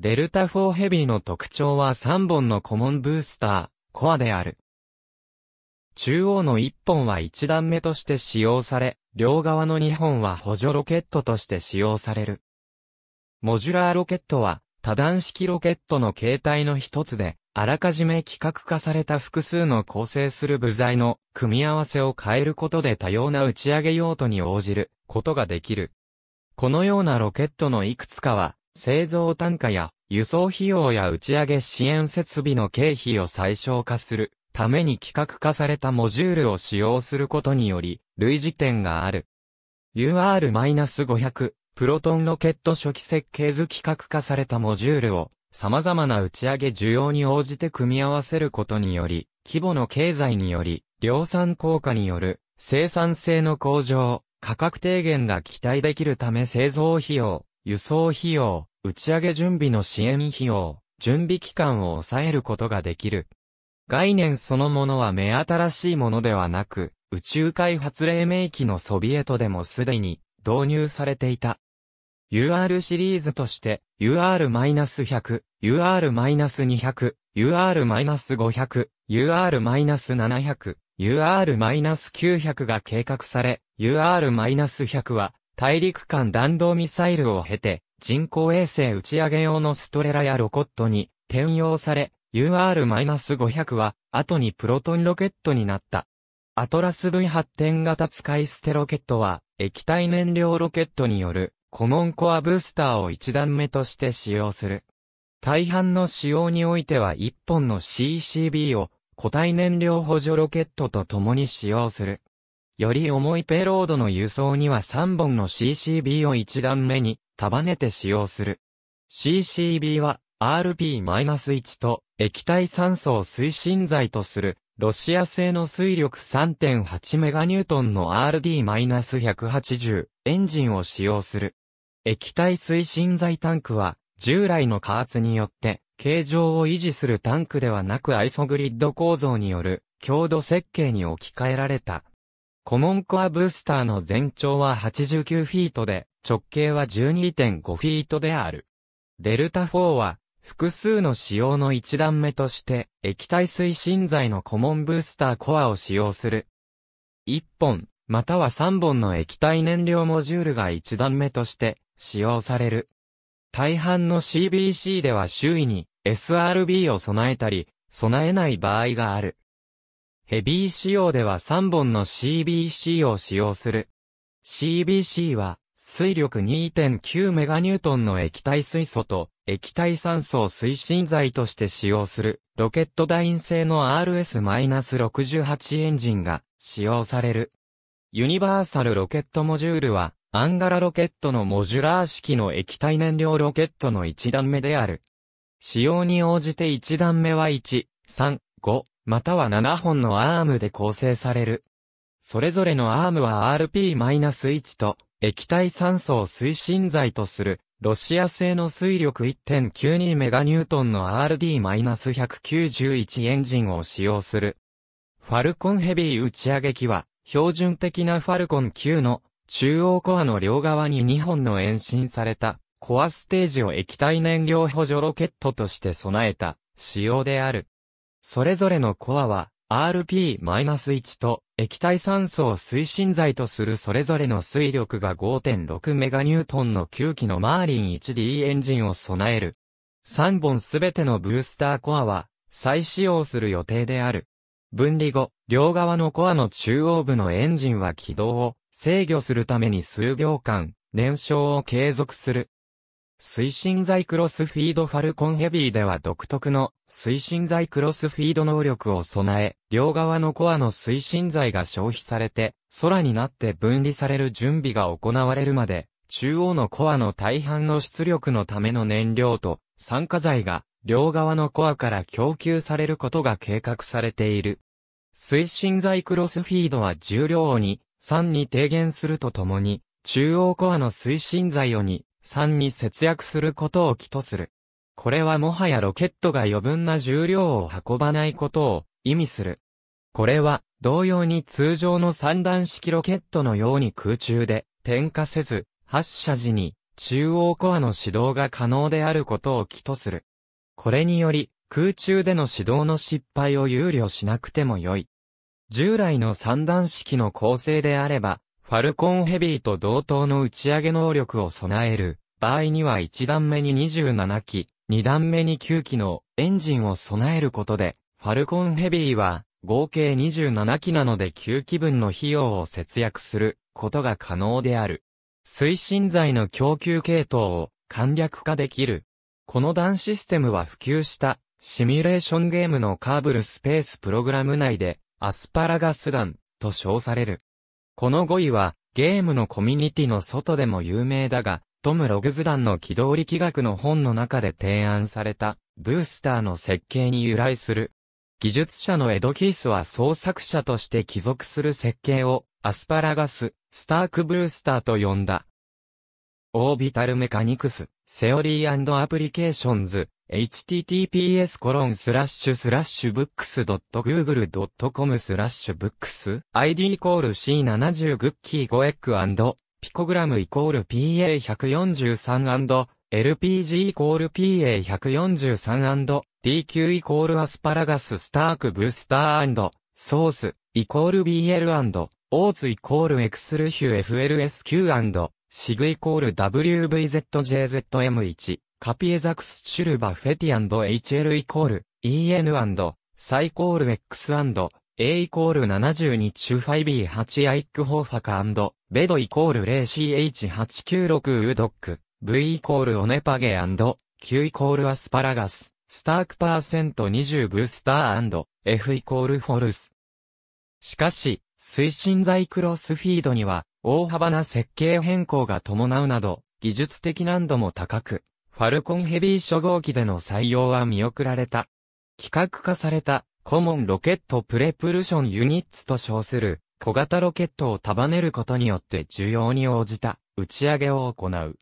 デルタ4ヘビーの特徴は3本のコモンブースター、コアである。中央の1本は1段目として使用され、両側の2本は補助ロケットとして使用される。モジュラーロケットは多段式ロケットの形態の一つで、あらかじめ規格化された複数の構成する部材の組み合わせを変えることで多様な打ち上げ用途に応じることができる。このようなロケットのいくつかは製造単価や輸送費用や打ち上げ支援設備の経費を最小化するために企画化されたモジュールを使用することにより、類似点がある。UR-500 プロトンロケット初期設計図規格化されたモジュールを様々な打ち上げ需要に応じて組み合わせることにより、規模の経済により、量産効果による生産性の向上、価格低減が期待できるため製造費用、輸送費用、打ち上げ準備の支援費用、準備期間を抑えることができる。概念そのものは目新しいものではなく、宇宙開発黎明期のソビエトでもすでに導入されていた。UR シリーズとして UR-100、UR-200、UR-500、UR-700、UR-900 が計画され、UR-100 は大陸間弾道ミサイルを経て人工衛星打ち上げ用のストレラやロコットに転用され、UR-500 は後にプロトンロケットになった。アトラス V 発展型使い捨てロケットは液体燃料ロケットによるコモンコアブースターを一段目として使用する。大半の使用においては一本の CCB を固体燃料補助ロケットと共に使用する。より重いペロードの輸送には3本の CCB を1段目に束ねて使用する。CCB は RP-1 と液体酸素を推進剤とするロシア製の水力3 8トンの RD-180 エンジンを使用する。液体推進剤タンクは従来の加圧によって形状を維持するタンクではなくアイソグリッド構造による強度設計に置き換えられたコモンコアブースターの全長は89フィートで、直径は12.5フィートである。デルタ4は、複数の仕様の一段目として、液体推進剤のコモンブースターコアを使用する。1本、または3本の液体燃料モジュールが一段目として使用される。大半の CBC では周囲に SRB を備えたり、備えない場合がある。ヘビー仕様では3本の CBC を使用する。CBC は、水力2 9トンの液体水素と液体酸素を推進剤として使用するロケットダイン製の RS-68 エンジンが使用される。ユニバーサルロケットモジュールはアンガラロケットのモジュラー式の液体燃料ロケットの1段目である。使用に応じて1段目は1、3、5、または7本のアームで構成される。それぞれのアームは RP-1 と液体酸素を推進剤とするロシア製の水力1 9 2メガニュートンの RD-191 エンジンを使用する。ファルコンヘビー打ち上げ機は標準的なファルコン9の中央コアの両側に2本の延伸されたコアステージを液体燃料補助ロケットとして備えた仕様である。それぞれのコアは RP-1 と液体酸素を推進剤とするそれぞれの水力が5.6メガニュートンの9機のマーリン 1D エンジンを備える。3本すべてのブースターコアは再使用する予定である。分離後、両側のコアの中央部のエンジンは起動を制御するために数秒間、燃焼を継続する。推進剤クロスフィードファルコンヘビーでは独特の推進剤クロスフィード能力を備え、両側のコアの推進剤が消費されて、空になって分離される準備が行われるまで、中央のコアの大半の出力のための燃料と酸化剤が両側のコアから供給されることが計画されている。推進剤クロスフィードは重量を2、3に低減するとともに、中央コアの推進剤を2、3に節約することを起とする。これはもはやロケットが余分な重量を運ばないことを意味する。これは同様に通常の三段式ロケットのように空中で点火せず発射時に中央コアの始動が可能であることを起とする。これにより空中での指導の失敗を憂慮しなくても良い。従来の三段式の構成であれば、ファルコンヘビーと同等の打ち上げ能力を備える場合には1段目に27機、2段目に9機のエンジンを備えることで、ファルコンヘビーは合計27機なので9機分の費用を節約することが可能である。推進剤の供給系統を簡略化できる。この段システムは普及したシミュレーションゲームのカーブルスペースプログラム内でアスパラガス弾と称される。この語彙は、ゲームのコミュニティの外でも有名だが、トム・ログズ団の機動力学の本の中で提案された、ブースターの設計に由来する。技術者のエド・キースは創作者として帰属する設計を、アスパラガス、スターク・ブースターと呼んだ。オービタルメカニクス、セオリーアプリケーションズ、https コロンスラッシュスラッシュブックスドット .google.com スラッシュブックス ID イコール C70 グッキー5エッグピコグラムイコール PA143& LPG イコール PA143& DQ イコールアスパラガススタークブースターソースイコール BL& オーツイコールエクスルヒュ FLSQ& シグイコール WVZJZM1、カピエザクスシュルバフェティ &HL イコール EN& サイコール X& A イコール72イビー8アイックホーファカベドイコール 0CH896 ウドック V イコールオネパゲ &Q イコールアスパラガススタークパーセント20ブースター &F イコールフォルスしかし推進剤クロスフィードには大幅な設計変更が伴うなど、技術的難度も高く、ファルコンヘビー初号機での採用は見送られた。規格化された、コモンロケットプレプルションユニッツと称する、小型ロケットを束ねることによって需要に応じた打ち上げを行う。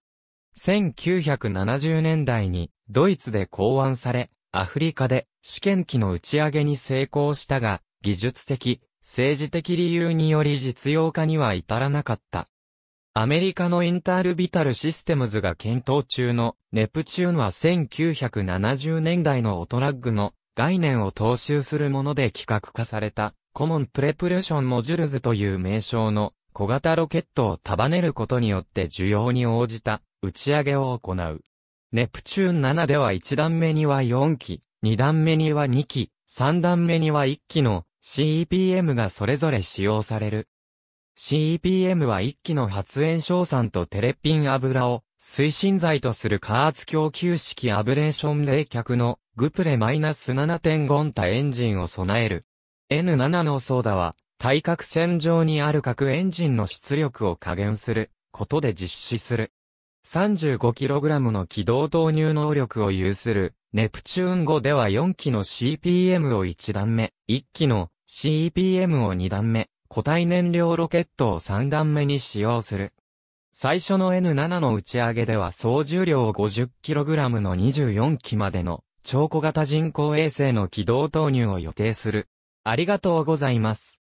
1970年代にドイツで考案され、アフリカで試験機の打ち上げに成功したが、技術的、政治的理由により実用化には至らなかった。アメリカのインタールビタルシステムズが検討中のネプチューンは1970年代のオトラッグの概念を踏襲するもので企画化されたコモンプレプレションモジュルズという名称の小型ロケットを束ねることによって需要に応じた打ち上げを行う。ネプチューン7では1段目には4機、2段目には2機、3段目には1機の CEPM がそれぞれ使用される。CEPM は一機の発煙硝酸とテレピン油を推進剤とする加圧供給式アブレーション冷却のグプレマイナス -7.5 タエンジンを備える。N7 のソーダは対角線上にある各エンジンの出力を加減することで実施する。35kg の軌道投入能力を有するネプチューン5では4機の CPM を1段目、1機の CPM を2段目、固体燃料ロケットを3段目に使用する。最初の N7 の打ち上げでは総重量 50kg の24機までの超小型人工衛星の軌道投入を予定する。ありがとうございます。